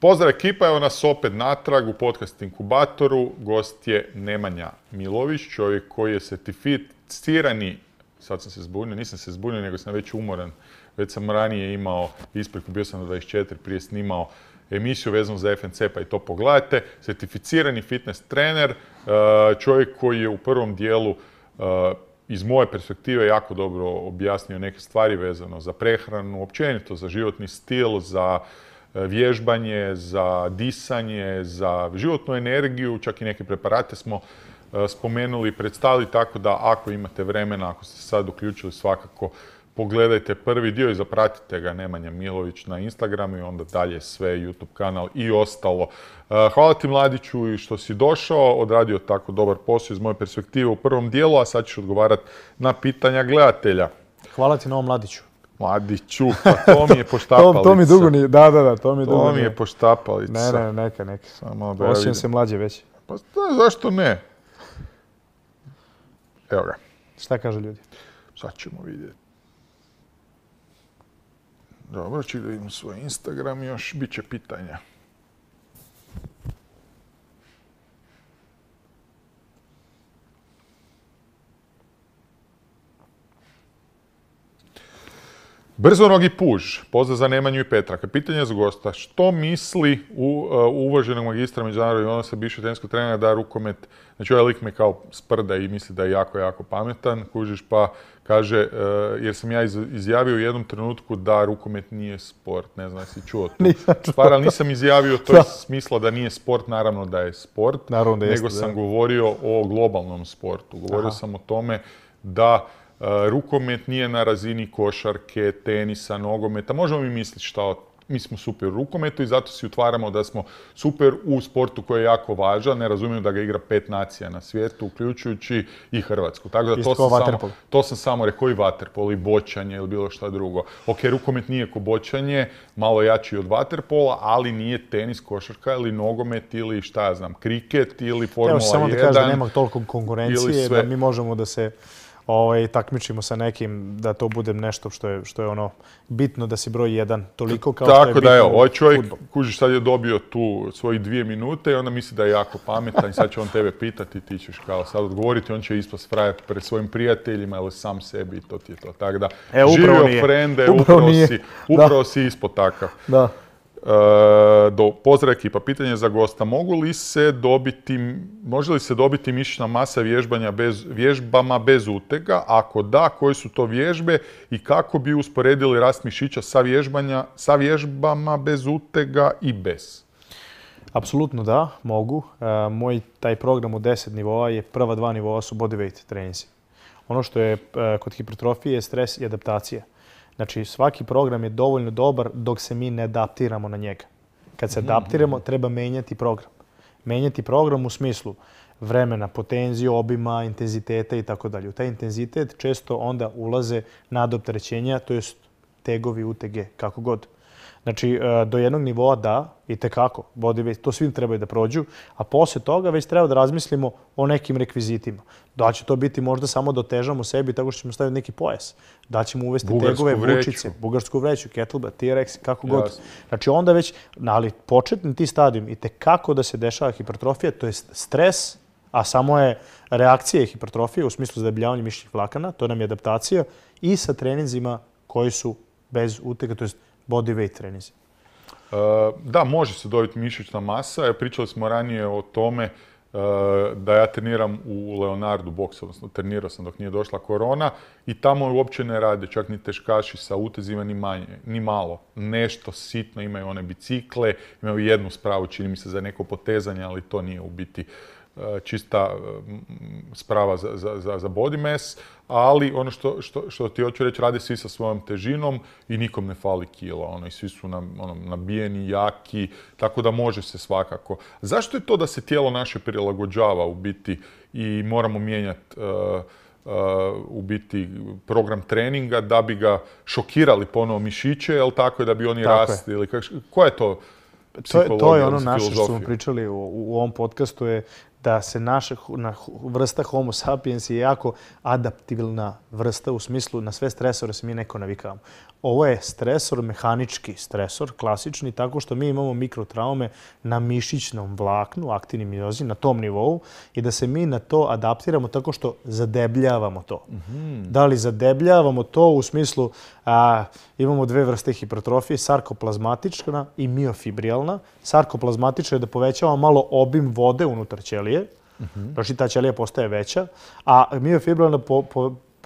Pozdrav ekipa, evo nas opet natrag u podcast Inkubatoru. Gost je Nemanja Milović, čovjek koji je certificirani, sad sam se zbunio, nisam se zbunio nego sam već umoran, već sam ranije imao ispriku, bio sam na 24, prije snimao emisiju vezanu za FNC, pa i to pogledajte. Certificirani fitness trener, e, čovjek koji je u prvom dijelu e, iz moje perspektive jako dobro objasnio neke stvari vezano za prehranu, općenito za životni stil, za E, vježbanje, za disanje, za životnu energiju, čak i neke preparate smo e, spomenuli i predstavili, tako da ako imate vremena, ako ste sad uključili svakako, pogledajte prvi dio i zapratite ga Nemanja Milović na Instagramu i onda dalje sve, YouTube kanal i ostalo. E, hvala ti Mladiću i što si došao, odradio tako dobar posao iz moje perspektive u prvom dijelu, a sad ćeš odgovarati na pitanja gledatelja. Hvala ti na ovom Mladiću. Mladiću, pa to mi je poštapalica. to, mi dugo nije, da, da, da, to mi dugo To mi je poštapalica. Ne, ne, neka, neka. Samo da se mlađe već. Pa zašto ne? Evo ga. Šta kažu ljudi? Sad ćemo vidjeti. Dobro, ću da imam svoj Instagram još, bit će pitanja. Brzo nogi Puž, pozdrav za Nemanju i Petra. Pitanje za gosta, što misli u, uh, uvaženog magistra međunarodnog se biše teniskog trenera da rukomet, znači ovaj lik me kao sprda i misli da je jako, jako pametan, kužiš pa kaže, e, jer sam ja izjavio u jednom trenutku da rukomet nije sport, ne znam, si čuo to. Nisam pa, ali nisam izjavio to smisla da nije sport, naravno da je sport, naravno da nego sam govorio o globalnom sportu. Govorio sam o tome da Eh, rukomet nije na razini košarke, tenisa, nogometa, možemo mi misliti šta mi smo super u rukometu i zato si utvaramo da smo super u sportu koji je jako važan. Ne razumijem da ga igra pet nacija na svijetu, uključujući i Hrvatsku. Tako da to sam, samo, to sam samo rekao i vaterpol, i boćanje ili bilo šta drugo. Ok, rukomet nije ko boćanje, malo jači od vaterpola, ali nije tenis, košarka ili nogomet ili šta ja znam, kriket ili Formula Evo, samo da kažem da nema toliko konkurencije, da mi možemo da se ovaj, takmičimo sa nekim, da to bude nešto što je, što je ono bitno da si broj jedan, toliko kao Tako što je bitno da, evo, ovaj čovjek, kuži kužiš, sad je dobio tu svojih dvije minute i onda misli da je jako pametan i sad će on tebe pitati, ti ćeš kao sad odgovoriti, on će ispod spraviti pred svojim prijateljima ili sam sebi i to ti je to. Tako da, e, frende, upravo, Si, ispod takav. Da. Eh, do pozdrav ekipa, pitanje za gosta. Mogu li se dobiti, može li se dobiti mišićna masa vježbanja vježbama bez utega? Ako da, koje su to vježbe i kako bi usporedili rast mišića sa, vježbanja, vježbama bez utega i bez? Apsolutno da, mogu. Eh, moj taj program u deset nivoa je prva dva nivoa su bodyweight trenzi. Ono što je eh, kod hipertrofije je stres i adaptacija. Znači svaki program je dovoljno dobar dok se mi ne adaptiramo na njega. Kad se mhm, adaptiramo mhm. treba menjati program. Menjati program u smislu vremena, potenziju, obima, intenziteta i tako dalje. U taj intenzitet često onda ulaze nadopterećenja, to jest tegovi UTG, kako god. Znači, e, do jednog nivoa da, i tekako, to svim trebaju da prođu, a posle toga već treba da razmislimo o nekim rekvizitima. Da će to biti možda samo da otežamo sebi tako što ćemo staviti neki pojas. Da ćemo uvesti tegove, bučice, bugarsku vreću, kettlebell, rex kako god. Znači onda već, ali početni ti stadijum i tekako da se dešava hipertrofija, to je stres, a samo je reakcija i u smislu zadebljavanja mišćih vlakana, to nam je adaptacija, i sa treninzima koji su bez uteka, to body weight e, Da, može se dobiti mišićna masa. E, pričali smo ranije o tome e, da ja treniram u Leonardu boks, odnosno trenirao sam dok nije došla korona i tamo uopće ne rade, čak ni teškaši sa utezima manje, ni malo. Nešto sitno, imaju one bicikle, imaju jednu spravu, čini mi se za neko potezanje, ali to nije u biti Eh, čista eh, sprava za, za, za body mass, ali ono što, što, što ti hoću reći, radi svi sa svojom težinom i nikom ne fali kilo. ono, i svi su na, ono, nabijeni, jaki, tako da može se svakako. Zašto je to da se tijelo naše prilagođava u biti i moramo mijenjati uh, eh, u biti program treninga da bi ga šokirali ponovo mišiće, jel tako je da bi oni tako rasti ili koja je to to je, ono naše što smo pričali u, u ovom podcastu je da se naša vrsta homo sapiens je jako adaptivna vrsta u smislu na sve stresore se mi neko navikavamo. Ovo je stresor, mehanički stresor, klasični, tako što mi imamo mikrotraume na mišićnom vlaknu, aktivni miozi, na tom nivou i da se mi na to adaptiramo tako što zadebljavamo to. Mhm. Da li zadebljavamo to u smislu imamo dve vrste hipertrofije, sarkoplazmatična i miofibrijalna. Sarkoplazmatična je da povećava malo obim vode unutar ćelije, Znači, mm ta ćelija postaje veća, a miofibrilna po,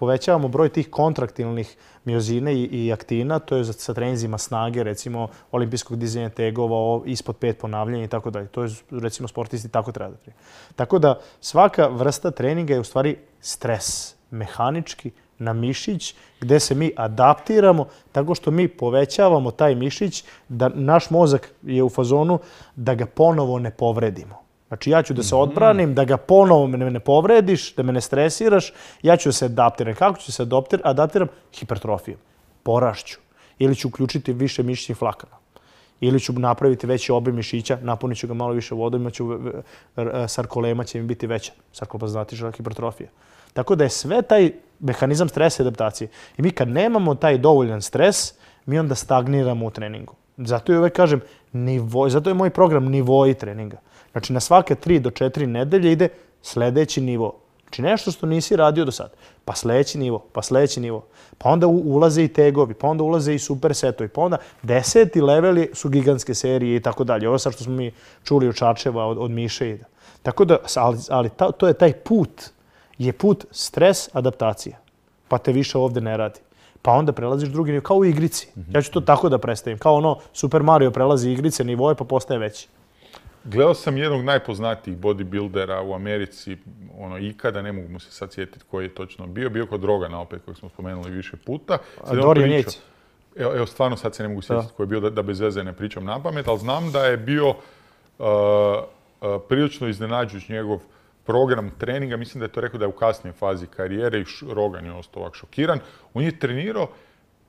povećavamo broj tih kontraktilnih miozine i, aktina, to je sa trenzima snage, recimo olimpijskog dizanja tegova, ispod pet ponavljanja i tako dalje. To je, recimo, sportisti tako treba da Tako da svaka vrsta treninga je u stvari stres, mehanički, na mišić gde se mi adaptiramo tako što mi povećavamo taj mišić da naš mozak je u fazonu da ga ponovo ne povredimo. Znači ja ću da se odbranim, da ga ponovo ne, ne povrediš, da me ne stresiraš, ja ću da se adaptiram. Kako ću se adaptiram? adaptiram? Hipertrofijom, porašću. Ili ću uključiti više mišićnih flakana. Ili ću napraviti veći obim mišića, napunit ću ga malo više vodom, imaću e, sarkolema će mi biti veća. Sarkolema znati je hipertrofija. Tako da je sve taj mehanizam stresa i adaptacije. I mi kad nemamo taj dovoljan stres, mi onda stagniramo u treningu. Zato i uvek kažem, Nivoj, zato je moj program nivoji treninga. Znači na svake tri do četiri nedelje ide sljedeći nivo. Znači nešto što nisi radio do sad, pa sljedeći nivo, pa sljedeći nivo. Pa onda ulaze i tegovi, pa onda ulaze i supersetovi, pa onda deseti leveli su gigantske serije i tako dalje. Ovo sad što smo mi čuli od Čačeva, od, Miše i da. Tako da, ali, to je taj put, je put stres adaptacija. Pa te više ovdje ne radi pa onda prelaziš drugi nivo, kao u igrici. Ja ću to mhm. tako da predstavim, kao ono Super Mario prelazi igrice, nivoje pa postaje veći. Gledao sam jednog najpoznatijih bodybuildera u Americi, ono ikada, ne mogu mu se sad sjetiti koji je točno bio, bio kod Rogana opet kojeg smo spomenuli više puta. Dorian Evo, evo, stvarno sad se ne mogu sjetiti koji je bio, da, da bez veze ne pričam na pamet, ali znam da je bio uh, uh, prilično iznenađujuć njegov program treninga, mislim da je to rekao da je u kasnijoj fazi karijere i Rogan je ostao ovak šokiran. On je trenirao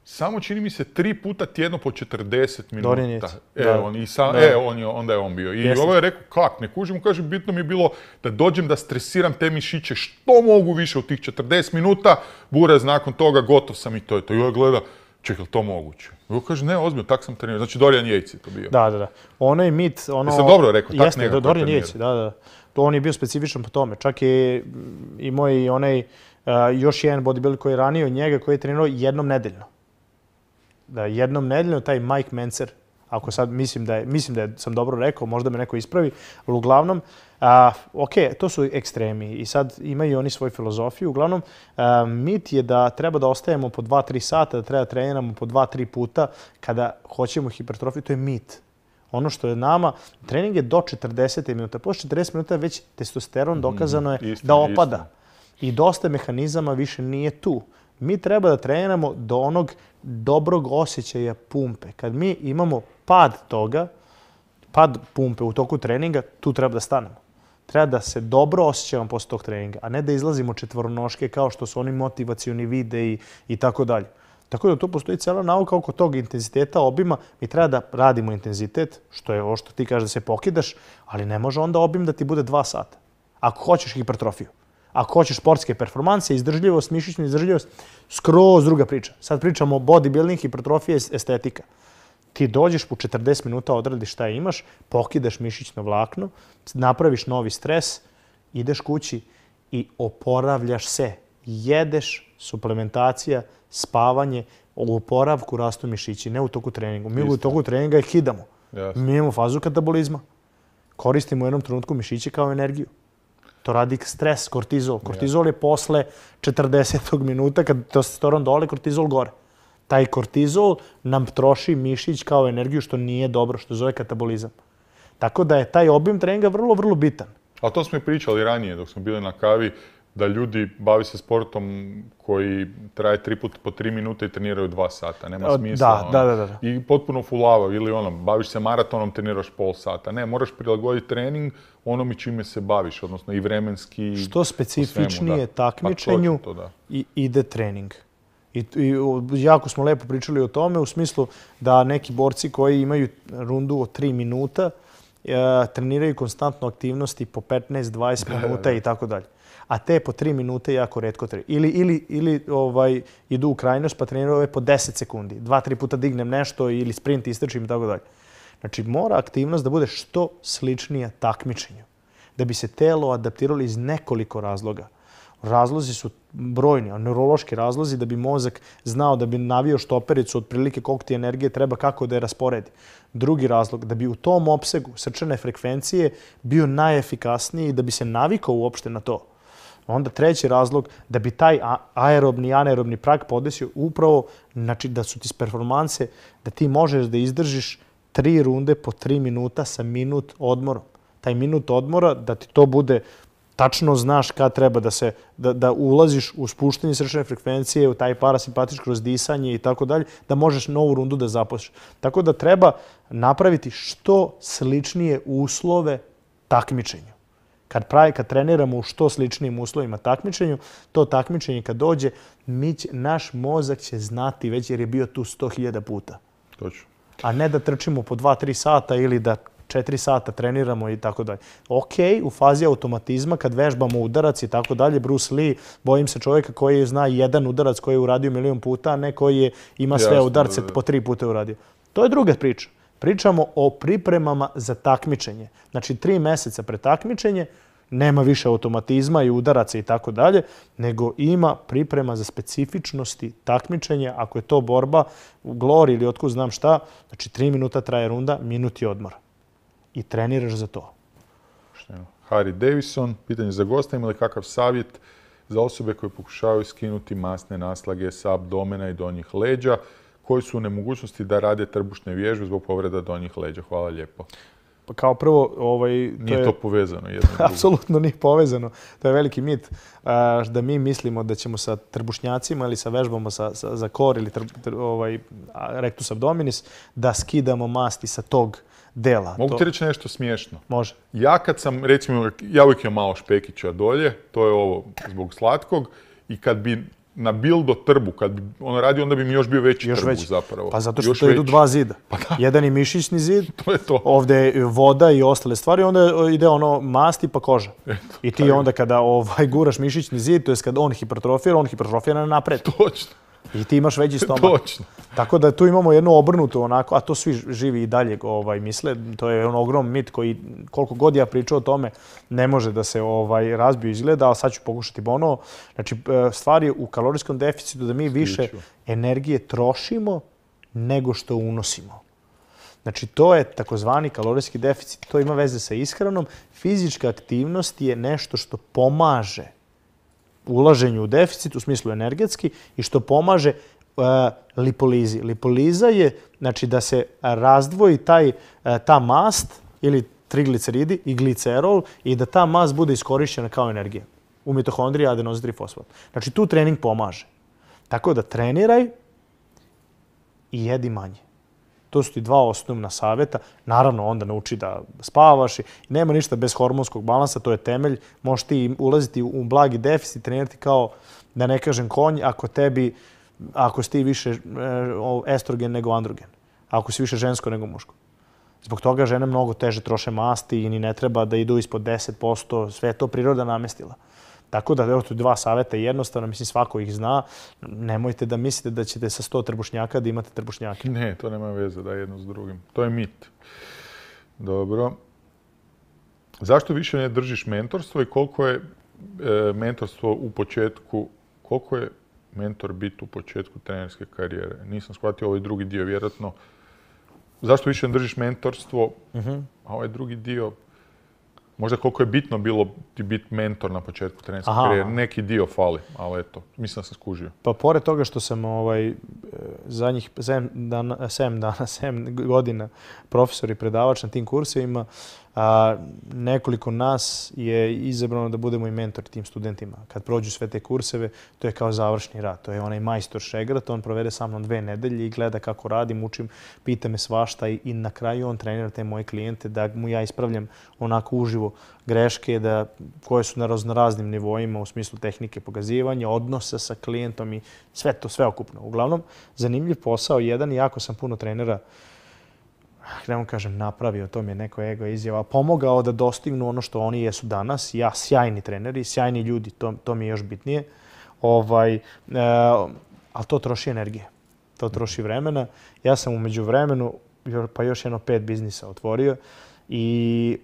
samo čini mi se tri puta tjedno po 40 minuta. E, i e on je, onda je on bio. I ovaj je rekao, kak, ne kužim, mu kaže, bitno mi je bilo da dođem da stresiram te mišiće što mogu više u tih 40 minuta, buraz nakon toga, gotov sam i to je to. I ovo gleda, li to moguće? I ovo kaže, ne, ozbiljno, tak sam trenirao. Znači, Dorijan Jejci to bio. Da, da, da. Ono je mit, ono... dobro rekao, tak Jeste, da, da to on je bio specifičan po tome. Čak je i onaj, e, još jedan bodybuilder koji je ranio njega, koji je trenirao jednom nedeljno. Da, jednom nedeljno taj Mike Mencer, ako sad mislim da, je, mislim da sam dobro rekao, možda me neko ispravi, ali uglavnom, a, ok, to su ekstremi i sad imaju oni svoju filozofiju. Uglavnom, mit je da treba da ostajemo po 2-3 sata, da treba treniramo po 2-3 puta kada hoćemo hipertrofiju, to je mit. Ono što je nama, trening je do 40 minuta. Posle 40 minuta već testosteron mm, dokazano je da opada. I dosta mehanizama više nije tu. Mi treba da treniramo do onog dobrog osjećaja pumpe. Kad mi imamo pad toga, pad pumpe u toku treninga, tu treba da stanemo. Treba da se dobro osjećamo posle tog treninga, a ne da izlazimo četvoronoške kao što su oni motivacioni vide i tako dalje. Tako da tu postoji cijela nauka oko tog intenziteta obima. Mi treba da radimo intenzitet, što je ovo što ti kažeš da se pokidaš, ali ne može onda obim da ti bude dva sata. Ako hoćeš hipertrofiju, ako hoćeš sportske performanse, izdržljivost, mišićna izdržljivost, skroz druga priča. Sad pričamo o bodybuilding, hipertrofija, estetika. Ti dođeš u 40 minuta, odradiš šta imaš, pokidaš mišićno vlakno, napraviš novi stres, ideš kući i oporavljaš se. Jedeš, suplementacija, spavanje, u oporavku rastu mišići, ne u toku treninga. Mi u toku treninga ih hidamo. Mi imamo fazu katabolizma. Koristimo u jednom trenutku mišiće kao energiju. To radi stres, kortizol. Kortizol je posle 40. minuta, kad to testosteron dole, kortizol gore. Taj kortizol nam troši mišić kao energiju, što nije dobro, što zove katabolizam. Tako da je taj objem treninga vrlo, vrlo bitan. A to smo i pričali ranije dok smo bili na kavi da ljudi bavi se sportom koji traje tri puta po tri minute i treniraju dva sata. Nema smisla. Ono. Da, da, da, I potpuno fulava ili ono, baviš se maratonom, treniraš pol sata. Ne, moraš prilagoditi trening onome čime se baviš, odnosno i vremenski... Što specifičnije pa takmičenju i ide trening. I, jako smo lepo pričali o tome u smislu da neki borci koji imaju rundu od tri minuta e, treniraju konstantno aktivnosti po 15-20 minuta i tako dalje a te po tri minute jako redko tre. Ili, ili, ili ovaj, idu u krajnost pa treniraju ove po 10 sekundi. Dva, tri puta dignem nešto ili sprint istrčim i tako dalje. Znači mora aktivnost da bude što sličnija takmičenju. Da bi se telo adaptiralo iz nekoliko razloga. Razlozi su brojni, a neurološki razlozi da bi mozak znao da bi navio štopericu otprilike koliko ti energije treba, kako da je rasporedi. Drugi razlog, da bi u tom opsegu srčane frekvencije bio najefikasniji i da bi se navikao uopšte na to. Onda treći razlog da bi taj aerobni i anaerobni prag podesio upravo znači da su ti performanse da ti možeš da izdržiš tri runde po tri minuta sa minut odmorom. Taj minut odmora da ti to bude tačno znaš kad treba da se da, ulaziš u spuštanje srčane frekvencije, u taj parasimpatički kroz i tako dalje, da možeš novu rundu da započneš. Tako da treba napraviti što sličnije uslove takmičenju kad, pravi, kad treniramo u što sličnim uslovima takmičenju, to takmičenje kad dođe, naš mozak će znati već jer je bio tu 100.000 puta. Točno. A ne da trčimo po dva, tri sata ili da četiri sata treniramo i tako dalje. Ok, u fazi automatizma kad vežbamo udarac i tako dalje, Bruce Lee, bojim se čovjeka koji zna jedan udarac koji je uradio milion puta, a ne koji ima sve udarce po tri puta uradio. To je druga priča. Pričamo o pripremama za takmičenje. Znači, tri mjeseca pre takmičenje nema više automatizma i udaraca i tako dalje, nego ima priprema za specifičnosti takmičenja. Ako je to borba u glori ili otkud znam šta, znači tri minuta traje runda, minuti odmor. I treniraš za to. Harry Davison, pitanje za gosta, ima li kakav savjet za osobe koje pokušavaju skinuti masne naslage sa abdomena i donjih leđa? koji su u nemogućnosti da rade trbušne vježbe zbog povreda donjih leđa. Hvala lijepo. Pa kao prvo... Ovaj, to nije to povezano jedno Apsolutno nije povezano. To je veliki mit da mi mislimo da ćemo sa trbušnjacima ili sa vežbama sa, sa, za kor ili tr, ovaj, rectus abdominis da skidamo masti sa tog dela. Mogu ti reći nešto smiješno? Može. Ja kad sam, recimo, ja uvijek imam malo špekića dolje, to je ovo zbog slatkog, i kad bi na bildo trbu, kad bi on radio, onda bi mi još bio veći još trbu veći. zapravo. Pa zato što idu dva zida. Pa da. Jedan je mišićni zid, to je to. ovdje je voda i ostale stvari, onda ide ono masti pa koža. Eto, I ti onda kada ovaj, guraš mišićni zid, to je kad on hipertrofira, on hipertrofira napred. Točno. I ti imaš veći stomak. Točno. Tako da tu imamo jednu obrnutu onako, a to svi živi i dalje ovaj, misle. To je on ogrom mit koji koliko god ja pričao o tome ne može da se ovaj, razbiju izgleda, ali sad ću pokušati bono Znači, e, stvar je u kalorijskom deficitu da mi više energije trošimo nego što unosimo. Znači, to je takozvani kalorijski deficit. To ima veze sa ishranom. Fizička aktivnost je nešto što pomaže ulaženju u deficit u smislu energetski i što pomaže e, lipolizi. Lipoliza je znači da se razdvoji taj, e, ta mast ili trigliceridi i glicerol i da ta mast bude iskorišćena kao energija u mitohondriji adenozitri fosfat. Znači tu trening pomaže. Tako da treniraj i jedi manje. To su ti dva osnovna savjeta. Naravno, onda nauči da spavaš i nema ništa bez hormonskog balansa, to je temelj. Možeš ti ulaziti u blagi deficit, trenirati kao, da ne kažem, konj, ako tebi, ako si ti više e, estrogen nego androgen. Ako si više žensko nego muško. Zbog toga žene mnogo teže troše masti i ni ne treba da idu ispod 10%, sve je to priroda namestila. Tako da, evo tu dva savjeta, jednostavno, mislim svako ih zna. Nemojte da mislite da ćete sa sto trbušnjaka da imate trbušnjake. Ne, to nema veze da jedno s drugim. To je mit. Dobro. Zašto više ne držiš mentorstvo i koliko je e, mentorstvo u početku, koliko je mentor bit u početku trenerske karijere? Nisam shvatio ovaj drugi dio, vjerojatno. Zašto više ne držiš mentorstvo, mhm. a ovaj drugi dio možda koliko je bitno bilo ti biti mentor na početku trenerske karijere. Neki dio fali, ali eto, mislim da sam skužio. Pa pored toga što sam ovaj, zadnjih 7 dana, 7 godina profesor i predavač na tim kursevima, a, nekoliko nas je izabrano da budemo i mentor tim studentima. Kad prođu sve te kurseve, to je kao završni rad. To je onaj majstor šegrat, on provede sa mnom dve nedelje i gleda kako radim, učim, pita me svašta i, na kraju on trenira te moje klijente da mu ja ispravljam onako uživo greške da, koje su na raznim nivoima u smislu tehnike pogazivanja, odnosa sa klijentom i sve to, sve Uglavnom, zanimljiv posao jedan i jako sam puno trenera da vam kažem, napravio, to mi je neko ego izjava, pomogao da dostignu ono što oni jesu danas. Ja, sjajni treneri, sjajni ljudi, to, to mi je još bitnije. Ovaj, e, ali to troši energije, to troši vremena. Ja sam umeđu vremenu, pa još jedno pet biznisa otvorio i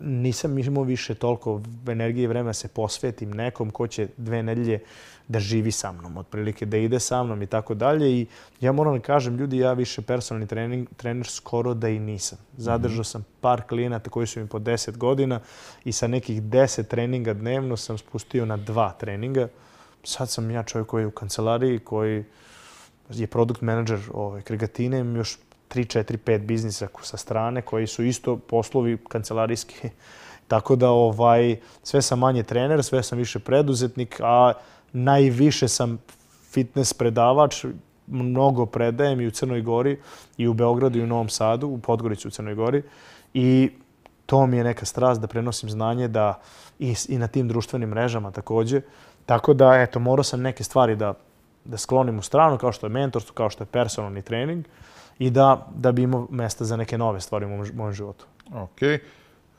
nisam imao više toliko energije i vremena se posvetim nekom ko će dve nedelje da živi sa mnom, otprilike da ide sa mnom i tako dalje. I ja moram da kažem, ljudi, ja više personalni trening, trener skoro da i nisam. Zadržao mhm. sam par klijenata koji su mi po 10 godina i sa nekih deset treninga dnevno sam spustio na dva treninga. Sad sam ja čovjek koji je u kancelariji, koji je produkt menadžer Kregatine, još 3, 4, 5 biznisa sa strane koji su isto poslovi kancelarijski. Tako da ovaj, sve sam manje trener, sve sam više preduzetnik, a najviše sam fitness predavač, mnogo predajem i u Crnoj Gori, i u Beogradu, i u Novom Sadu, u Podgorici u Crnoj Gori. I to mi je neka strast da prenosim znanje da i, na tim društvenim mrežama takođe. Tako da, eto, morao sam neke stvari da, da sklonim u stranu, kao što je mentorstvo, kao što je personalni trening i da, da bi imao mesta za neke nove stvari u mom, životu. Ok. E,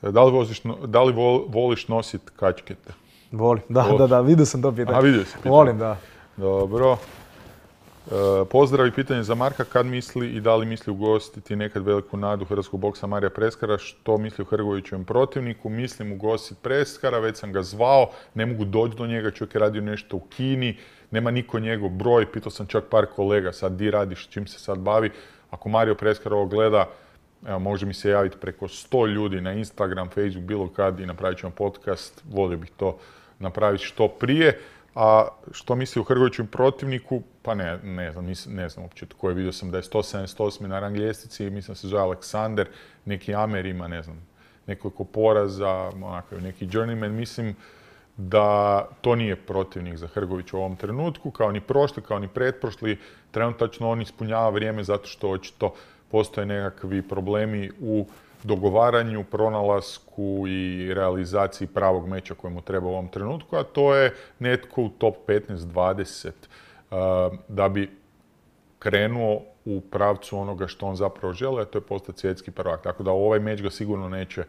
da li, voziš, voliš nositi kačkete? Volim, da, da, da, vidio sam to pitanje. A, Volim, da. Dobro. E, pozdrav i pitanje za Marka. Kad misli i da li misli ugostiti nekad veliku nadu hrvatskog boksa Marija Preskara? Što misli o Hrgovićevom protivniku? Mislim ugostiti Preskara, već sam ga zvao, ne mogu doći do njega, čovjek je radio nešto u Kini, nema niko njegov broj, pitao sam čak par kolega sad di radiš, čim se sad bavi. Ako Mario Preskar ovo gleda, evo, može mi se javiti preko 100 ljudi na Instagram, Facebook, bilo kad i napravit ćemo podcast. Volio bih to napraviti što prije. A što misli o Hrgovićem protivniku? Pa ne, ne znam, ne znam uopće tko je. Vidio sam da je 178. na rang ljestvici, mislim se zove Aleksander, neki Amer ima, ne znam, nekoliko poraza, onako, neki journeyman, mislim, da to nije protivnik za Hrgović u ovom trenutku, kao ni prošli, kao ni pretprošli. Trenutačno on ispunjava vrijeme zato što očito postoje nekakvi problemi u dogovaranju, pronalasku i realizaciji pravog meča mu treba u ovom trenutku, a to je netko u top 15-20 eh, da bi krenuo u pravcu onoga što on zapravo žele, a to je postati svjetski prvak. Tako da ovaj meč ga sigurno neće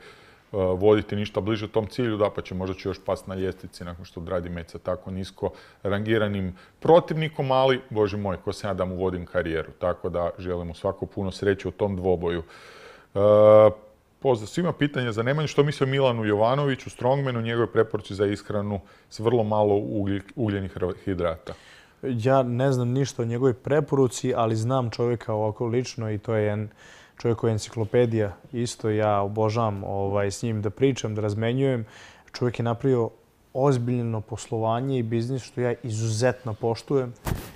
E, voditi ništa bliže tom cilju, da pa će možda će još past na ljestvici nakon što odradi meca tako nisko rangiranim protivnikom, ali, bože moj, ko se ja da mu vodim karijeru. Tako da želimo svako puno sreće u tom dvoboju. E, pozdrav svima, pitanje za Nemanju, što misli Milanu Jovanoviću, Strongmanu, njegove preporuci za ishranu s vrlo malo ugljenih hidrata? Ja ne znam ništa o njegovoj preporuci, ali znam čovjeka ovako lično i to je jedan čovjek je enciklopedija, isto ja obožavam ovaj, s njim da pričam, da razmenjujem. Čovjek je napravio ozbiljno poslovanje i biznis što ja izuzetno poštujem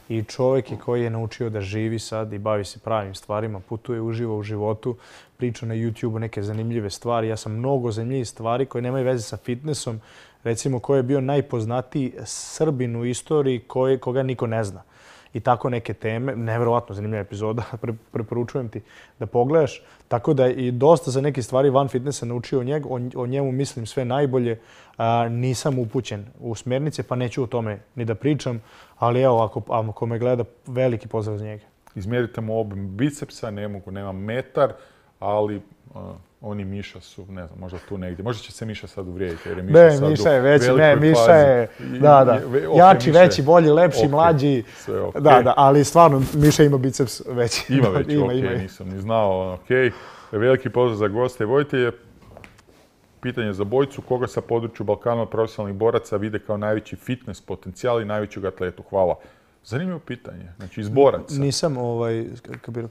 i čovjek je koji je naučio da živi sad i bavi se pravim stvarima, putuje, uživo u životu, priča na youtube neke zanimljive stvari. Ja sam mnogo zanimljivih stvari koje nemaju veze sa fitnessom, recimo koji je bio najpoznatiji Srbin u istoriji koga niko ne zna i tako neke teme. nevjerojatno zanimljiva epizoda, preporučujem ti da pogledaš. Tako da i dosta za neke stvari van fitnessa naučio o njeg, o njemu mislim sve najbolje. A, nisam upućen u smernice pa neću o tome ni da pričam, ali evo ako, ako me gleda veliki pozdrav za njega. Izmjerite mu obim bicepsa, ne mogu, nema metar, ali oni Miša su, ne znam, možda tu negdje. Možda će se Miša sad uvrijediti jer je Miša ne, Miša je veći, ne, Miša je, da, da, jači, veći, bolji, lepši, mlađi. Da, da, ali stvarno Miša ima biceps veći. Ima veći, ima, nisam ni znao, ono, ok. Veliki pozdrav za goste i vojitelje. Pitanje za bojicu, koga sa području Balkana profesionalnih boraca vide kao najveći fitness potencijal i najvećeg atletu? Hvala. Zanimljivo pitanje. Znači, iz boraca. Nisam ovaj...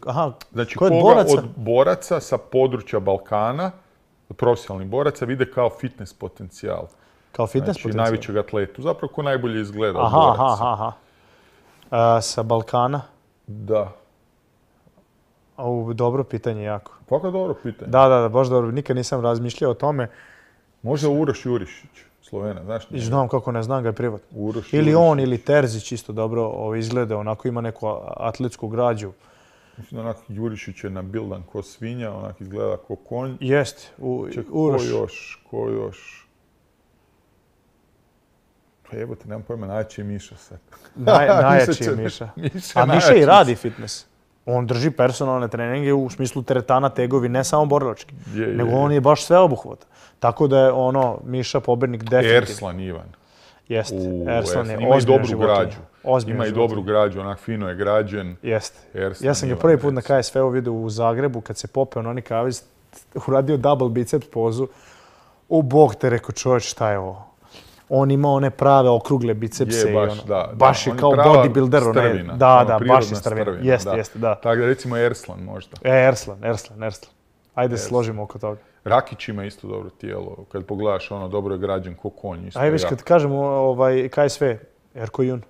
Aha, znači, koga boraca? od boraca sa područja Balkana, profesionalnih boraca, vide kao fitness potencijal. Kao fitness znači, potencijal? najvećeg atletu. Zapravo, ko najbolje izgleda od boraca. Aha, aha, sa Balkana? Da. je dobro pitanje jako. Kako dobro pitanje? Da, da, da, baš dobro. Nikad nisam razmišljao o tome. Možda Uroš Jurišić. Slovena, Znam kako ne, znam ga je privat. ili on, ili Terzić isto dobro ovaj, izgleda, onako ima neku atletsku građu. Mislim, onak Jurišić je nabildan ko svinja, onak izgleda ko konj. Jest, u, Ko još, ko još? Pa jebote, nemam pojma, najjači je Miša sad. Naj, najjači je miša A Miša i radi fitness on drži personalne treninge u smislu teretana, tegovi, ne samo borilački, nego on je baš sve obuhvata. Tako da je ono Miša pobednik definitivno. Erslan Ivan. Jeste, Erslan je Ima i dobru građu. Ima i dobru građu, onak fino je građen. Jeste. ja sam ga prvi put na KSV-u vidio u Zagrebu kad se popeo na oni kavis, uradio double biceps pozu. U bog te rekao čovječ šta je ovo? on ima one prave okrugle bicepse. Je, baš, da, baš je kao bodybuilder. da, da, baš je strvina. jeste, jeste, da. Ono Tako da recimo Erslan možda. E, Erslan, Erslan, Erslan. Ajde se složimo oko toga. Rakić ima isto dobro tijelo. Kad pogledaš ono, dobro je građen ko konj. Isto Ajde već kad kažemo ovaj, KSV, Erko Jun.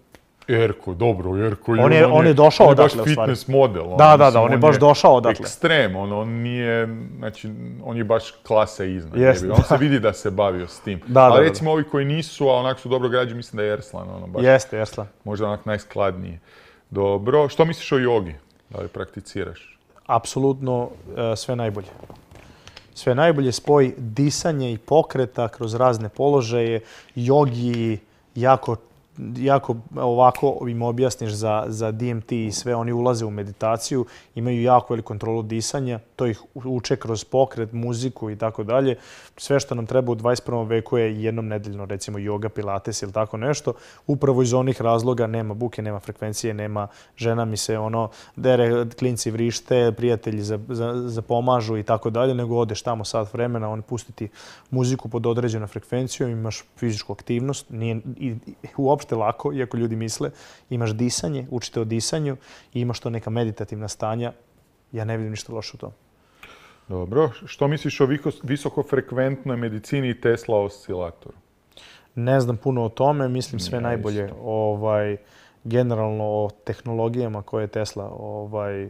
Jerko, dobro, Jerko on je, on, je došao on je baš fitness model. Ono, da, on, da, da, on je baš došao odatle. Ekstrem, ono, on, nije, znači, on je baš klase iznad. jeste on se vidi da se bavio s tim. Da, Ali recimo ovi koji nisu, a onak su dobro građu, mislim da je Erslan, ono baš. Jeste, Erslan. Možda onak najskladnije. Dobro, što misliš o jogi? Da li prakticiraš? Apsolutno e, sve najbolje. Sve najbolje spoj disanje i pokreta kroz razne položaje. Jogi jako jako ovako im objasniš za, DMT i sve, oni ulaze u meditaciju, imaju jako veliku kontrolu disanja, to ih uče kroz pokret, muziku i tako dalje sve što nam treba u 21. veku je jednom nedeljno, recimo yoga, pilates ili tako nešto. Upravo iz onih razloga nema buke, nema frekvencije, nema žena mi se ono dere, klinci vrište, prijatelji zapomažu i tako dalje, nego odeš tamo sat vremena, on pustiti muziku pod određenom frekvenciju, imaš fizičku aktivnost, nije uopšte lako, iako ljudi misle, imaš disanje, učite o disanju i imaš to neka meditativna stanja. Ja ne vidim ništa loše u tome. Dobro. Što misliš o visokofrekventnoj medicini i Tesla oscilatoru? Ne znam puno o tome, mislim sve najbolje. Ovaj, generalno o tehnologijama koje je Tesla ovaj,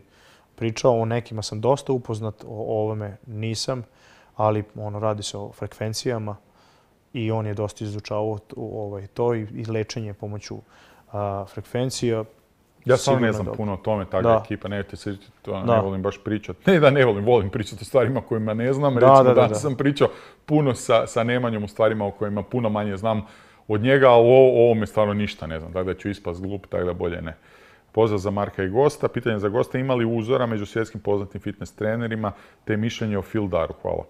pričao, o nekima sam dosta upoznat, o ovome nisam, ali ono, radi se o frekvencijama i on je dosta izučavao ovaj, to i, lečenje pomoću frekvencija. Ja sam ne znam puno o tome, da. ekipa, ne se, to ne volim baš pričati. Ne da ne volim, volim pričati o stvarima kojima ne znam. Recimo da, sam pričao puno sa, sa Nemanjom o stvarima o kojima puno manje znam od njega, ali o ovome stvarno ništa ne znam. Tako da ću ispast glup, tako da bolje ne. Pozdrav za Marka i gosta. Pitanje za gosta, ima li uzora među svjetskim poznatim fitness trenerima te mišljenje o Phil Daru? Hvala.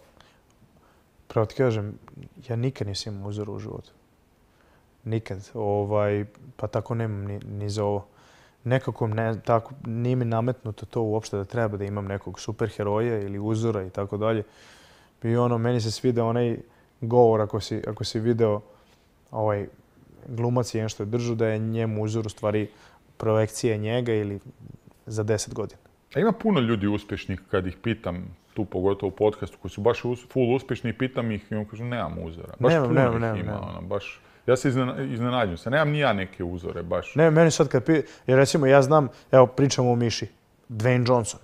Pravo ti kažem, ja nikad nisam imao uzora u životu. Nikad. Ovaj, pa tako nemam ni, ni za ovo nekako ne, tako, nije mi nametnuto to uopšte da treba da imam nekog superheroja ili uzora i tako dalje. I ono, meni se svide onaj govor ako si, ako si video ovaj glumac je što je držao da je njemu uzor u stvari projekcija njega ili za deset godina. A ima puno ljudi uspješnih kad ih pitam, tu pogotovo u podcastu, koji su baš full uspješni i pitam ih i on kažu nemam uzora. Baš nemam, puno nemam, ih ima, Ono, baš ja se iznenađujem se, nemam ni ja neke uzore baš. Ne, meni sad kad jer recimo ja znam, evo pričamo o Miši, Dwayne Johnson.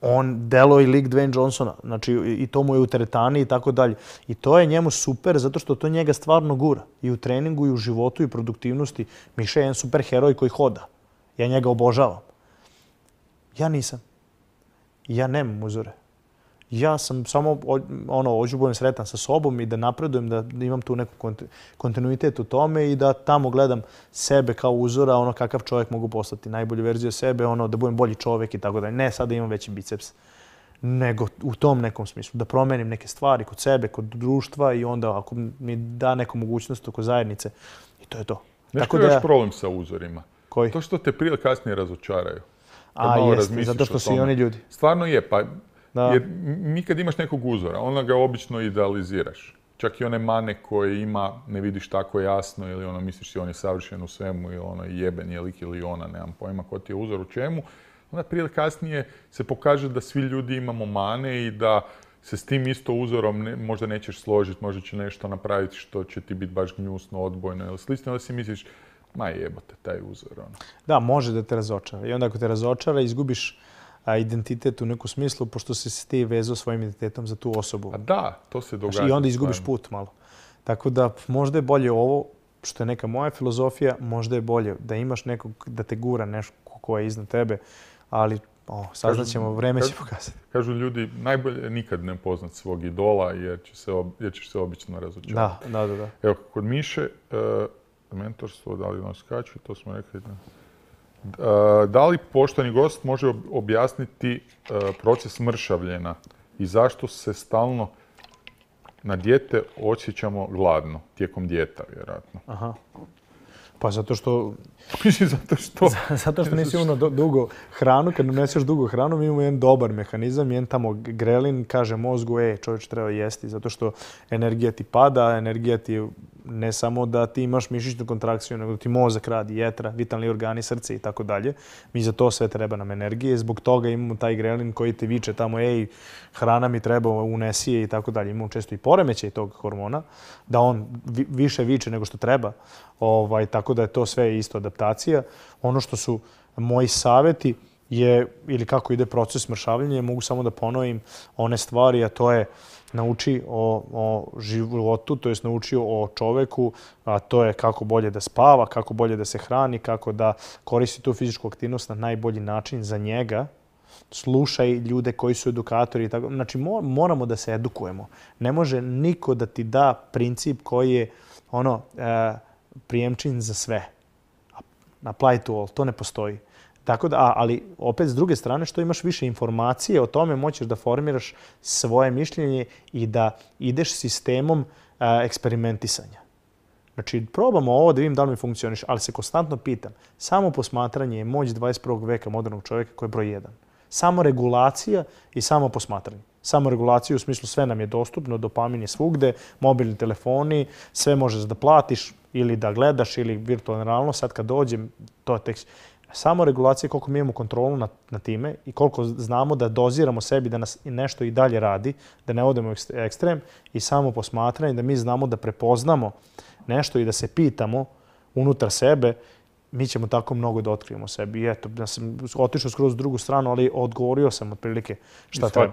On delo i lik Dwayne Johnsona, znači i to mu je u teretani i tako dalje. I to je njemu super zato što to njega stvarno gura. I u treningu, i u životu, i produktivnosti. Miša je jedan super heroj koji hoda. Ja njega obožavam. Ja nisam. Ja nemam uzore ja sam samo ono, ožubujem sretan sa sobom i da napredujem, da imam tu neku kontinuitet u tome i da tamo gledam sebe kao uzora, ono kakav čovjek mogu postati, najbolju verziju sebe, ono da budem bolji čovjek i tako dalje. Ne sada imam veći biceps, nego u tom nekom smislu, da promenim neke stvari kod sebe, kod društva i onda ako mi da neku mogućnost oko zajednice i to je to. Nešto je još problem sa uzorima. Koji? To što te prije kasnije razočaraju. A, jeste, zato što su i oni ljudi. Stvarno je, pa jer mi kad imaš nekog uzora, onda ga obično idealiziraš. Čak i one mane koje ima ne vidiš tako jasno ili ono misliš si on je savršen u svemu ili ono jeben je lik ili ona, nemam pojma ko ti je uzor u čemu. Onda prije ili kasnije se pokaže da svi ljudi imamo mane i da se s tim isto uzorom ne, možda nećeš složiti, možda će nešto napraviti što će ti biti baš gnjusno, odbojno ili slično. Onda si misliš, ma jebote taj uzor. Ono. Da, može da te razočara. I onda ako te razočara, izgubiš identitet u nekom smislu, pošto si se ti vezao svojim identitetom za tu osobu. A da, to se događa. I onda izgubiš put malo. Tako da možda je bolje ovo, što je neka moja filozofija, možda je bolje da imaš nekog da te gura nešto ko je iznad tebe, ali o, saznat ćemo, vreme će pokazati. Kažu ljudi, najbolje nikad ne poznat svog idola jer, će se, ćeš se obično razočarati. Da, da, da, Evo, kod Miše, e, mentorstvo, da li nas ono skaču, to smo rekli. Da. Eh, da li poštovani gost može objasniti eh, proces mršavljena i zašto se stalno na dijete osjećamo gladno tijekom dijeta, vjerojatno? Aha. Pa zato što... zato što... zato što nisi ono dugo hranu, kad neseš dugo hranu, mi imamo jedan dobar mehanizam, jedan tamo grelin kaže mozgu, e, čovječ treba jesti, zato što energija ti pada, energija ti ne samo da ti imaš mišićnu kontrakciju, nego ti mozak radi, jetra, vitalni organi, srce i tako dalje. Mi za to sve treba nam energije. Zbog toga imamo taj grelin koji te viče tamo, ej, hrana mi treba, unesi je i tako dalje. Imamo često i poremećaj tog hormona, da on više viče nego što treba. Ovaj, tako da je to sve isto adaptacija. Ono što su moji savjeti, je, ili kako ide proces smršavljanja, mogu samo da ponovim one stvari, a to je nauči o, životu, to je naučio o čoveku, a to je kako bolje da spava, kako bolje da se hrani, kako da koristi tu fizičku aktivnost na najbolji način za njega, slušaj ljude koji su edukatori i tako. Znači, moramo da se edukujemo. Ne može niko da ti da princip koji je ono, eh, prijemčin za sve. Apply to all. To ne postoji. Tako da, ali opet s druge strane što imaš više informacije o tome, moćeš da formiraš svoje mišljenje i da ideš sistemom eksperimentisanja. Znači, probamo ovo da vidim da li mi funkcioniš, ali se konstantno pitam. Samo posmatranje je moć 21. veka modernog čovjeka koji je broj 1. Samo regulacija i samo posmatranje. Samo regulacija u smislu sve nam je dostupno, dopamin je svugde, mobilni telefoni, sve možeš da platiš ili da gledaš ili virtualno, Sad kad dođem, to je samo regulacije koliko mi imamo kontrolu na time i koliko znamo da doziramo sebi da nas nešto i dalje radi, da ne odemo ekstrem i samo posmatranje, da mi znamo da prepoznamo nešto i da se pitamo unutar sebe, mi ćemo tako mnogo da otkrijemo sebi. I eto, ja sam otišao skroz drugu stranu, ali odgovorio sam otprilike šta treba.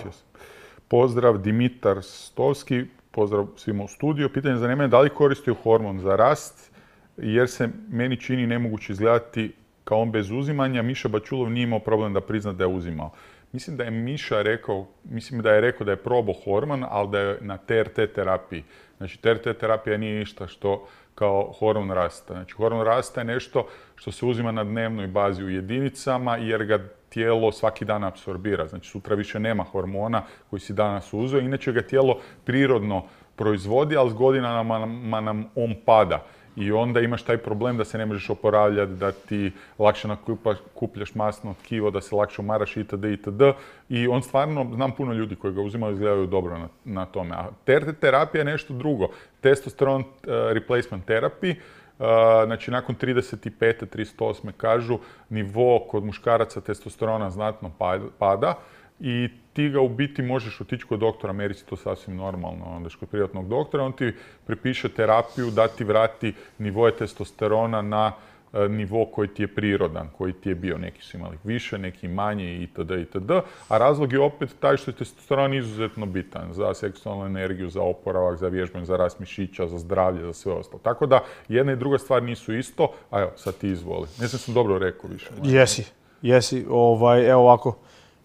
Pozdrav Dimitar Stovski, pozdrav svima u studiju. Pitanje za da li koristio hormon za rast, jer se meni čini nemoguće izgledati kao on bez uzimanja, Miša Bačulov nije imao problem da prizna da je uzimao. Mislim da je Miša rekao, mislim da je rekao da je probao hormon, ali da je na TRT terapiji. Znači, TRT terapija nije ništa što kao hormon rasta. Znači, hormon rasta je nešto što se uzima na dnevnoj bazi u jedinicama jer ga tijelo svaki dan apsorbira. Znači, sutra više nema hormona koji si danas uzeo. Inače ga tijelo prirodno proizvodi, ali s godinama nam on pada i onda imaš taj problem da se ne možeš oporavljati, da ti lakše nakupljaš masno tkivo, da se lakše umaraš itd. itd. I on stvarno, znam puno ljudi koji ga uzimaju, izgledaju dobro na, tome. A TRT terapija je nešto drugo. Testosteron eh, replacement therapy, eh, znači nakon 35. 38. kažu, nivo kod muškaraca testosterona znatno pa, pada, i ti ga u biti možeš otići kod doktora, Americi to sasvim normalno, onda kod privatnog doktora, on ti prepiše terapiju da ti vrati nivoje testosterona na e, nivo koji ti je prirodan, koji ti je bio. Neki su imali više, neki manje itd. itd. A razlog je opet taj što je testosteron izuzetno bitan za seksualnu energiju, za oporavak, za vježbanje, za rast mišića, za zdravlje, za sve ostalo. Tako da jedna i druga stvar nisu isto, a evo, sad ti izvoli. Ne znam sam dobro rekao više. Ovaj. Jesi, jesi, ovaj, evo ovako.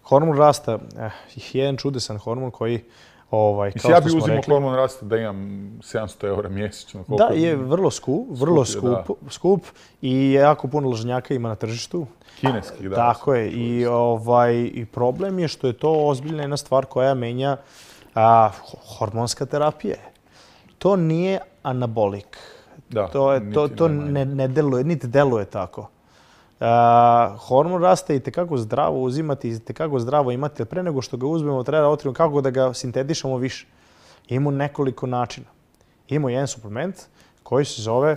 Hormon rasta je eh, jedan čudesan hormon koji Ovaj, ja bi uzimao hormon rasta da imam 700 eura mjesečno. da, je vrlo skup, vrlo skup, i jako puno ložnjaka ima na tržištu. Kineskih, da. Tako je. I, ovaj, I problem je što je to ozbiljna jedna stvar koja menja a, hormonska terapija. To nije anabolik. to, ne, ne deluje, niti deluje tako hormon raste i tekako zdravo uzimati i tekako zdravo imati, pre nego što ga uzmemo treba da kako da ga sintetišamo više. Imamo nekoliko načina. Imamo jedan suplement koji se zove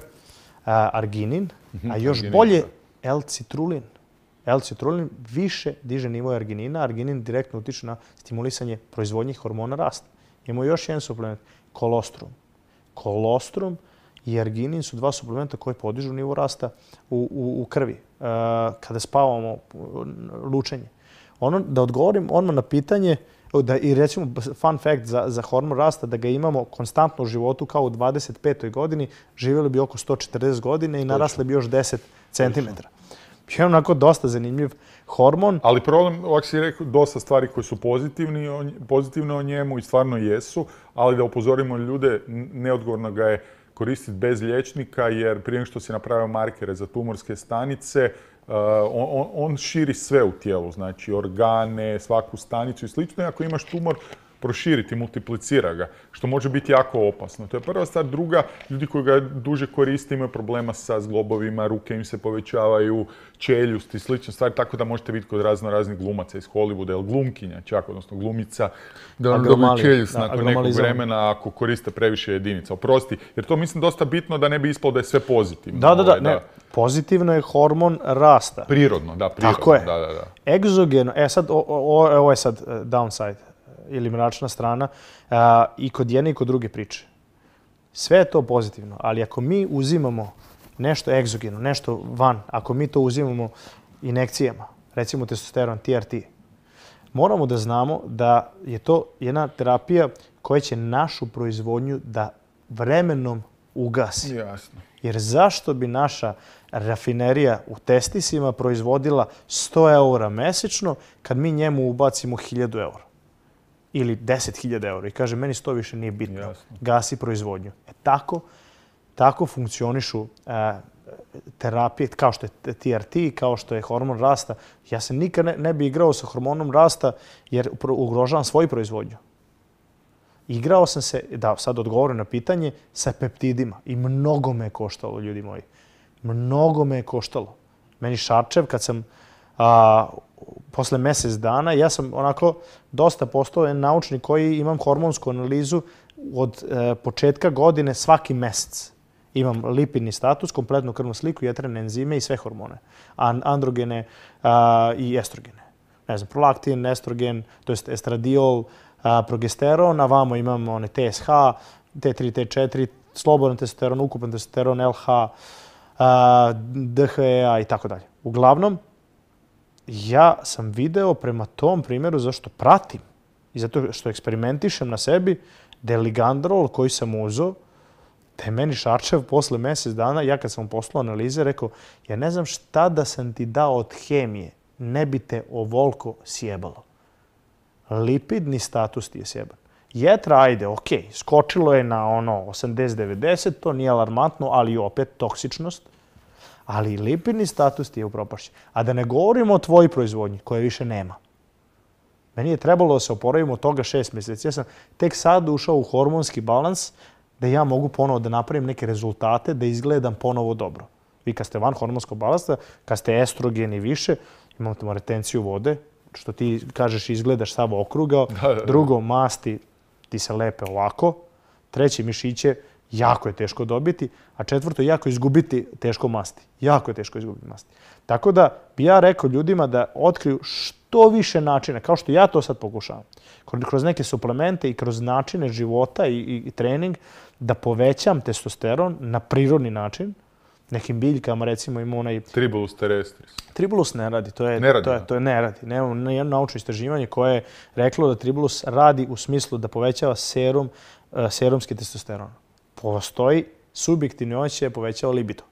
arginin, mhm, a još bolje L-citrulin. L-citrulin više diže nivo arginina, arginin direktno utiče na stimulisanje proizvodnjih hormona rasta. Imamo još jedan suplement, kolostrum. Kolostrum i arginin su dva suplementa koji podižu nivo rasta u krvi. E, kada spavamo, e, lučenje. Ono, da odgovorim ono na pitanje, da i recimo fun fact za, za hormon rasta, da ga imamo konstantno u životu kao u 25. godini, živjeli bi oko 140 godine i narasli bi još 10 cm. Je onako dosta zanimljiv hormon. Ali problem, ovak si rekao, dosta stvari koje su pozitivne o njemu i stvarno jesu, ali da upozorimo ljude, neodgovorno ga je koristiti bez liječnika jer prije što si napravio markere za tumorske stanice, uh, on, širi sve u tijelu, znači organe, svaku stanicu i slično. Ako imaš tumor, proširiti, multiplicira ga, što može biti jako opasno. To je prva stvar. Druga, ljudi koji ga duže koriste imaju problema sa zglobovima, ruke im se povećavaju, čeljusti, slične stvari, tako da možete vidjeti kod razno raznih glumaca iz Hollywooda, ili glumkinja čak, odnosno glumica, da nakon nekog vremena ako koriste previše jedinica. Oprosti, jer to mislim dosta bitno da ne bi ispalo da je sve pozitivno. Da, da, da. Ovaj, pozitivno je hormon rasta. Prirodno, da, prirodno. Tako Da, Egzogeno, e sad, ovo je sad e, downside ili mračna strana i kod jedne i kod druge priče. Sve je to pozitivno, ali ako mi uzimamo nešto egzogeno, nešto van, ako mi to uzimamo inekcijama, recimo testosteron, TRT, moramo da znamo da je to jedna terapija koja će našu proizvodnju da vremenom ugasi. Jasno. Jer zašto bi naša rafinerija u testisima proizvodila 100 eura mesečno kad mi njemu ubacimo 1000 eura? ili 10.000 eura i kaže meni sto više nije bitno, gasi proizvodnju. E, tako, tako funkcionišu e, terapije kao što je TRT, kao što je hormon rasta. Ja se nikad ne, bi igrao sa hormonom rasta jer ugrožavam svoju proizvodnju. Igrao sam se, da sad odgovorim na pitanje, sa peptidima i mnogo me je koštalo, ljudi moji. Mnogo me je koštalo. Meni Šarčev, kad sam posle mesec dana, ja sam onako dosta postao naučnik koji imam hormonsku analizu od e, početka godine svaki mesec. Imam lipidni status, kompletnu krvnu sliku, jetrene enzime i sve hormone. Androgene i estrogene. Ne znam, prolaktin, estrogen, to jest estradiol, progesteron, a vamo imamo one TSH, T3, T4, slobodan testosteron, ukupan testosteron, LH, DHEA e i tako dalje. Uglavnom, ja sam video prema tom primjeru zašto pratim i zato što eksperimentišem na sebi deligandrol koji sam uzao, da je meni Šarčev posle mjesec dana, ja kad sam poslao analize, rekao, ja ne znam šta da sam ti dao od hemije, ne bi te ovoliko sjebalo. Lipidni status ti je sjeban. Jetra, ajde, ok, skočilo je na ono 80-90, to nije alarmantno, ali opet toksičnost – ali lipidni status ti je upropašćen. A da ne govorimo o tvoj proizvodnji koje više nema. Meni je trebalo da se oporavim od toga šest mjeseci. Ja sam tek sad ušao u hormonski balans da ja mogu ponovo da napravim neke rezultate, da izgledam ponovo dobro. Vi kad ste van hormonskog balasta, kad ste estrogeni i više, imate retenciju vode, što ti kažeš izgledaš samo okrugao, drugo masti ti se lepe ovako, treće mišiće Jako je teško dobiti, a četvrto, jako izgubiti teško masti. Jako je teško izgubiti masti. Tako da bi ja rekao ljudima da otkriju što više načina, kao što ja to sad pokušavam, kroz neke suplemente i kroz načine života i, trening, da povećam testosteron na prirodni način, nekim biljkama, recimo ima onaj... Tribulus terestris. Tribulus ne radi, to je... Ne radi. To je, ne radi. Ne, jedno naučno istraživanje koje je reklo da tribulus radi u smislu da povećava serum, eh, serumski testosteron postoji subjektivni osjećaj povećao libido.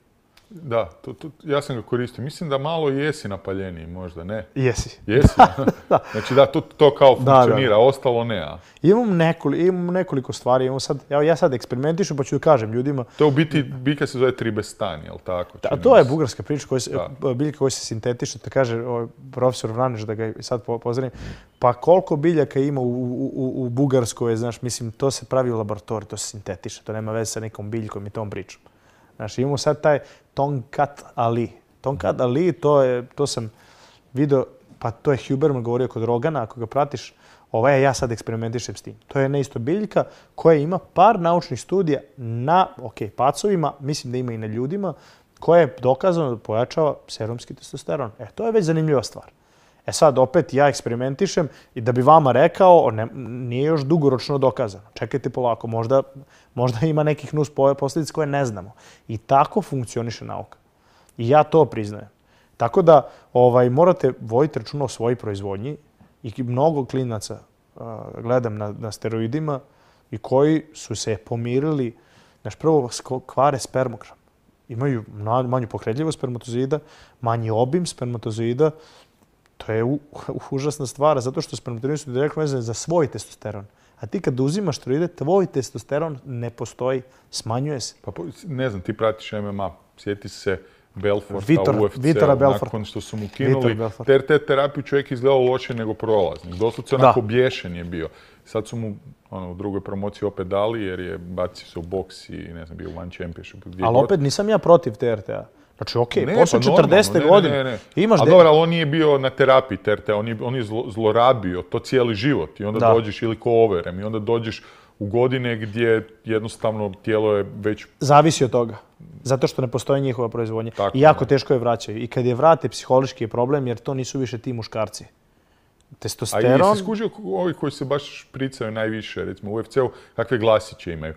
Da, to, ja sam ga koristio. Mislim da malo jesi napaljeniji možda, ne? Jesi. Jesi? da, Znači da, to, to kao funkcionira, ostalo ne, a? Imam, imam nekoliko stvari, imam sad, ja, ja sad eksperimentišem pa ću da kažem ljudima. To u biti biljka se zove tribestan, jel tako? Da, to je bugarska priča, koja se, biljka koja se sintetiše, te kaže profesor Vranić, da ga sad pozdravim. Pa koliko biljaka ima u, u, u Bugarskoj, znaš, mislim, to se pravi u laboratoriju, to se sintetiše, to nema veze sa nekom biljkom i tom pričom. Znaš, imamo sad taj, Tonkat Ali. Tonkat Ali, to, je, to sam video, pa to je Huberman govorio kod Rogana, ako ga pratiš, ovaj ja sad eksperimentišem s tim. To je neisto biljka koja ima par naučnih studija na, ok, pacovima, mislim da ima i na ljudima, koja je dokazano da pojačava serumski testosteron. E, to je već zanimljiva stvar. E sad, opet ja eksperimentišem i da bi vama rekao, nije još dugoročno dokazano. Čekajte polako, možda, ima nekih nus posljedica koje ne znamo. I tako funkcioniše nauka. I ja to priznajem. Tako da ovaj, morate vojiti računa o svojoj proizvodnji i mnogo klinaca gledam na, na steroidima i koji su se pomirili, znaš, prvo kvare spermogram. Imaju manju pokredljivost spermatozoida, manji obim spermatozoida, to je užasna stvar, zato što smo su direktno vezani za svoj testosteron. A ti kad uzimaš steroide, tvoj testosteron ne postoji, smanjuje se. Pa, ne znam, ti pratiš MMA, sjeti se Belforta UFC, nakon što su mu kinuli. TRT terapiju čovjek izgledao loše nego prolaznik. se onako bješen je bio. Sad su mu ono, u drugoj promociji opet dali jer je bacio se u boks i ne znam, bio one championship. Ali opet nisam ja protiv TRT-a. Znači, okej, pa četrdeset posle 40. godine ne, ne, imaš... Ali dobro, ali on nije bio na terapiji terte, on je, on je zlo, zlorabio to cijeli život i onda dođeš ili ko overem i onda dođeš u godine gdje jednostavno tijelo je već... Zavisi od toga. Zato što ne postoji njihova proizvodnja. I jako teško je vraćaju. I kad je vrate, psihološki je problem jer to nisu više ti muškarci. Testosteron... A jesi skužio ovi koji se baš pricaju najviše, recimo u UFC-u, kakve glasiće imaju?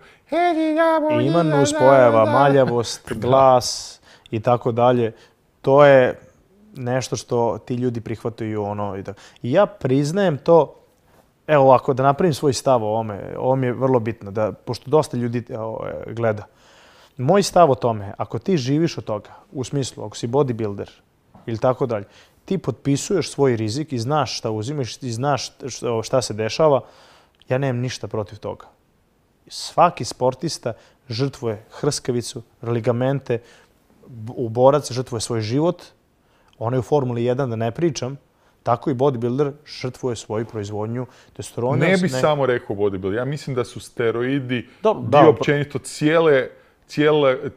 Ima nuspojava, maljavost, glas i tako dalje. To je nešto što ti ljudi prihvataju ono i tako. I ja priznajem to, evo ovako, da napravim svoj stav o ovome, ovo mi je vrlo bitno, da, pošto dosta ljudi e, e, gleda. Moj stav o tome, ako ti živiš od toga, u smislu, ako si bodybuilder ili tako dalje, ti potpisuješ svoj rizik i znaš šta uzimaš i znaš šta se dešava, ja nemam ništa protiv toga. Svaki sportista žrtvuje hrskavicu, ligamente, u borac žrtvuje svoj život, onaj u Formuli 1 da ne pričam, tako i bodybuilder žrtvuje svoju proizvodnju testosterona. Ne bi samo rekao bodybuilder. Ja mislim da su steroidi da, dio pa- općenito cijele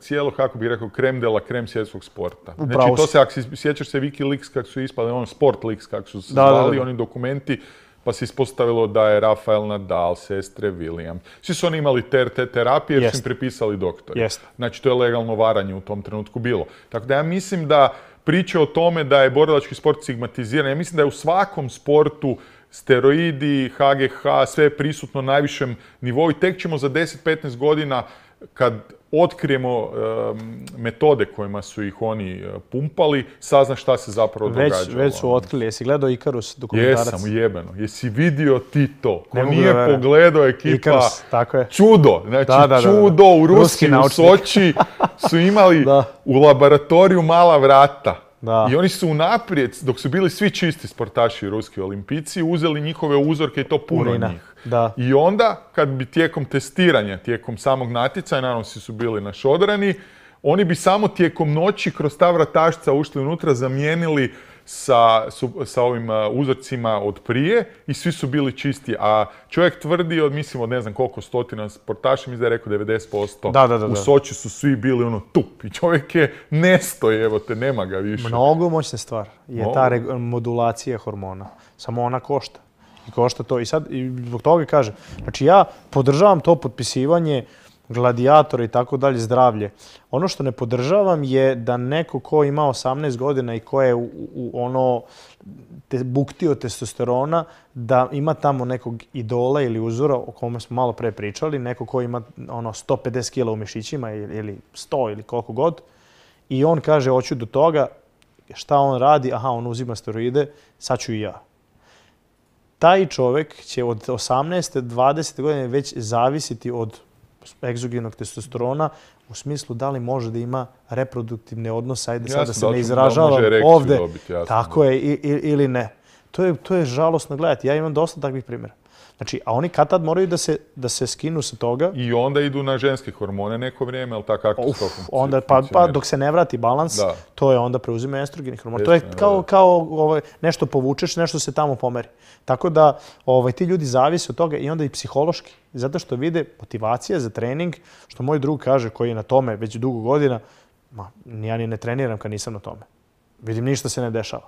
Cijelo, kako bih rekao, krem dela, krem svjetskog sporta. znači, to se, ako sjećaš se Wikileaks kako su ispali, on Sport Leaks kako su se zvali, oni dokumenti, pa se ispostavilo da je Rafael Nadal, sestre William. Svi su oni imali TRT terapije jer su im prepisali doktori. Znači to je legalno varanje u tom trenutku bilo. Tako da ja mislim da priča o tome da je borilački sport stigmatiziran, ja mislim da je u svakom sportu steroidi, HGH, sve je prisutno na najvišem nivou i tek ćemo za 10-15 godina kad otkrijemo eh, metode kojima su ih oni eh, pumpali, sazna šta se zapravo već, Već su ono, otkrili, jesi gledao Ikarus dokumentarac? Jesam, jebeno. Jesi vidio ti to? Ko nije pogledao ekipa, je. čudo. Znači, čudo u Rusiji, u Soči su imali u laboratoriju mala vrata. I oni su unaprijed, dok su bili svi čisti sportaši ruski olimpici, uzeli njihove uzorke i to puno njih. Da. I onda kad bi tijekom testiranja, tijekom samog natjecaja, naravno svi su bili na oni bi samo tijekom noći kroz ta vratašca ušli unutra, zamijenili sa, sa ovim uh, uzorcima od prije i svi su bili čisti. A čovjek tvrdi od, mislim, od ne znam koliko stotina sportaša, mislim da je rekao 90%. Da, da, u Soči su svi bili ono tup i čovjek je nestoje, evo te, nema ga više. Mnogo moćna stvar je ta modulacija hormona. Samo ona košta i košta to. I sad, i zbog toga kažem, znači ja podržavam to potpisivanje gladijatora i tako dalje, zdravlje. Ono što ne podržavam je da neko ko ima 18 godina i ko je u, ono te, buktio testosterona, da ima tamo nekog idola ili uzora o kome smo malo pre pričali, neko ko ima ono 150 kila u mišićima ili 100 ili koliko god, i on kaže hoću do toga, šta on radi, aha on uzima steroide, sad ću i ja taj čovjek će od 18. 20. godine već zavisiti od egzogenog testosterona u smislu da li može da ima reproduktivne odnose, ajde da se ne izražava ovde, tako je, ili ne. To je, to je žalosno gledati. Ja imam dosta takvih primjera. Znači, a oni kad tad moraju da se, da se skinu sa toga. I onda idu na ženske hormone neko vrijeme, ali tako kako onda, pa, pa dok se ne vrati balans, to je onda preuzima estrogeni hormon. to je kao, kao ovaj, nešto povučeš, nešto se tamo pomeri. Tako da ovaj, ti ljudi zavise od toga i onda i psihološki. Zato što vide motivacija za trening, što moj drug kaže koji je na tome već dugo godina, ma, ja ni ne treniram kad nisam na tome. Vidim, ništa se ne dešava.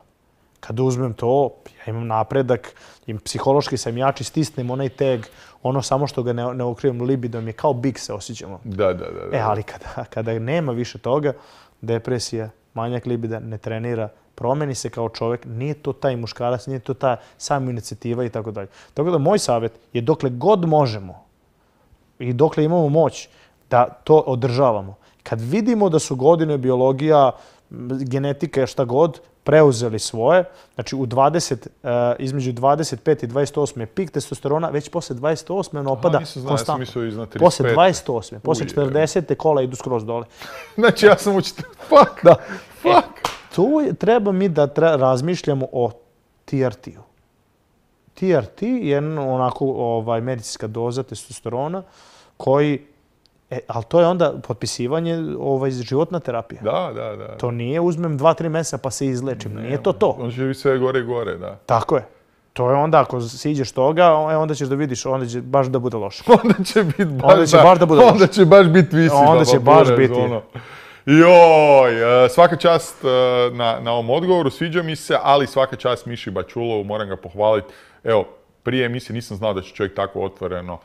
Kada uzmem to, ja imam napredak, im psihološki sam jači, stisnem onaj teg, ono samo što ga ne, ne okrivam libidom je kao big se osjećamo. Da, da, da. E, ali kada, kada nema više toga, depresija, manjak libida, ne trenira, promeni se kao čovjek, nije to taj muškarac, nije to ta sam inicijativa i tako dalje. Tako da moj savjet je dokle god možemo i dokle imamo moć da to održavamo. Kad vidimo da su godine biologija, genetika je šta god, preuzeli svoje. Znači u 20, e, između 25 i 28 je pik testosterona, već posle 28 on opada konstantno. iznad 35. Posle 28, posle 40 kola idu skroz dole. znači ja sam učitelj. Fuck! Da. Fuck! E, tu je, treba mi da tra razmišljamo o TRT-u. TRT je onako ovaj, medicinska doza testosterona koji E, ali to je onda potpisivanje, ovaj, životna terapija. Da, da, da. To nije uzmem dva, tri mjeseca pa se izlečim. nije to to. On će sve gore i gore, da. Tako je. To je onda, ako siđeš toga, e, onda ćeš da vidiš, onda će baš da bude loše. onda će biti baš, onda će baš da bude loše. Onda će baš biti visi. Onda će pa baš biti. Ono. Joj, e, svaka čast e, na, na ovom odgovoru, sviđa mi se, ali svaka čast Miši Bačulovu, moram ga pohvaliti. Evo, prije emisije nisam znao da će čovjek tako otvoreno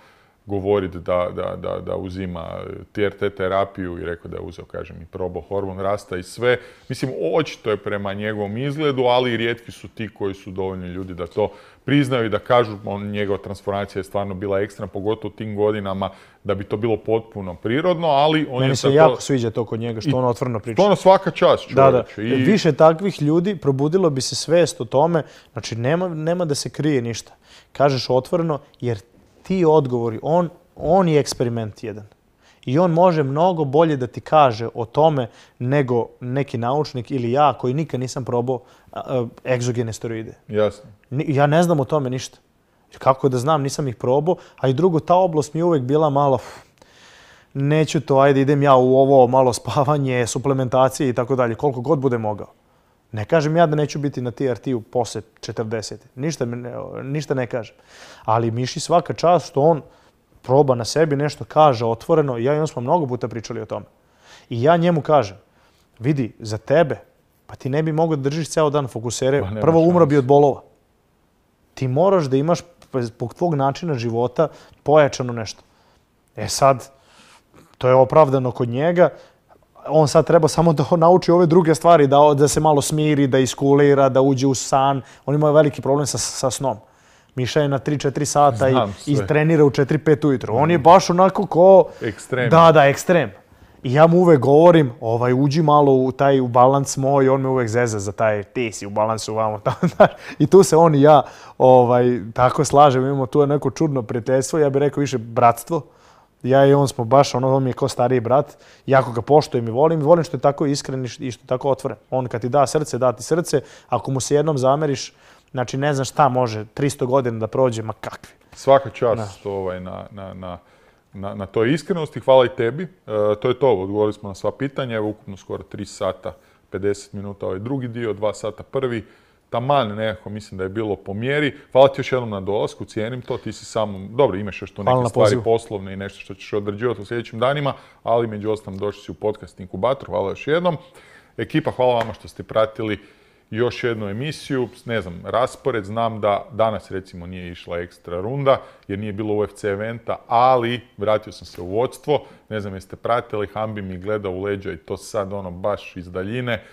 govoriti da, da, da, da uzima TRT terapiju i rekao da je uzeo, kažem, i probo hormon rasta i sve. Mislim, očito je prema njegovom izgledu, ali rijetki su ti koji su dovoljni ljudi da to priznaju i da kažu, njegova transformacija je stvarno bila ekstra, pogotovo u tim godinama, da bi to bilo potpuno prirodno, ali on Meni je se to... jako sviđa to kod njega, što ono otvorno priča. To ono svaka čast, čovječ. Da, da. Više takvih ljudi probudilo bi se svest o tome, znači nema, nema da se krije ništa. Kažeš otvoreno, jer ti odgovori, on, on je eksperiment jedan. I on može mnogo bolje da ti kaže o tome nego neki naučnik ili ja koji nikad nisam probao egzogene steroide. Jasno. Ja ne znam o tome ništa. Kako da znam, nisam ih probao. A i drugo, ta oblast mi je uvek bila malo neću to, ajde idem ja u ovo malo spavanje, suplementacije i tako dalje, koliko god bude mogao. Ne kažem ja da neću biti na TRT-u posle 40. Ništa, ne, ništa ne kažem. Ali Miši svaka čast što on proba na sebi nešto, kaže otvoreno. Ja i on smo mnogo puta pričali o tome. I ja njemu kažem, vidi, za tebe, pa ti ne bi mogao da držiš ceo dan fokusere. Pa prvo umro bi od bolova. Ti moraš da imaš zbog tvog načina života pojačano nešto. E sad, to je opravdano kod njega, on sad treba samo da nauči ove druge stvari, da, da se malo smiri, da iskulira, da uđe u san. On ima veliki problem sa, snom. Miša je na 3-4 sata i, trenira u 4-5 ujutro. On je mm. baš onako ko... Ekstrem. Da, da, ekstrem. I ja mu uvek govorim, ovaj, uđi malo u taj u balans moj, on me uvek zeza za taj, ti si u balansu vamo, I tu se on i ja ovaj, tako slažem, imamo tu neko čudno prijateljstvo, ja bih rekao više bratstvo ja i on smo baš, ono, on mi je kao stariji brat, jako ga poštujem i volim, volim što je tako iskren i što je tako otvoren. On kad ti da srce, da ti srce, ako mu se jednom zameriš, znači ne znam šta može, 300 godina da prođe, ma kakvi. Svaka čast ovaj, na, na, na, toj iskrenosti, hvala i tebi. E, to je to, odgovorili smo na sva pitanja, evo ukupno skoro 3 sata, 50 minuta ovaj drugi dio, 2 sata prvi taman nekako mislim da je bilo po mjeri. Hvala ti još jednom na dolasku, cijenim to, ti si samo, dobro imaš još tu neke stvari poslovne i nešto što ćeš odrađivati u sljedećim danima, ali među ostalim došli si u podcast Inkubator, hvala još jednom. Ekipa, hvala vama što ste pratili još jednu emisiju, ne znam, raspored, znam da danas recimo nije išla ekstra runda jer nije bilo UFC eventa, ali vratio sam se u vodstvo, ne znam jeste pratili, Hambi mi gleda u leđa i to sad ono baš iz daljine,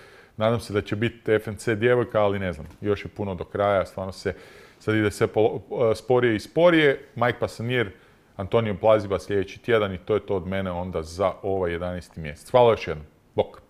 Nadam se da će biti FNC djevojka, ali ne znam, još je puno do kraja, stvarno se sad ide sve eh, sporije i sporije. Mike Pasanier, Antonio Plaziba sljedeći tjedan i to je to od mene onda za ovaj 11. mjesec. Hvala još jednom. Bok.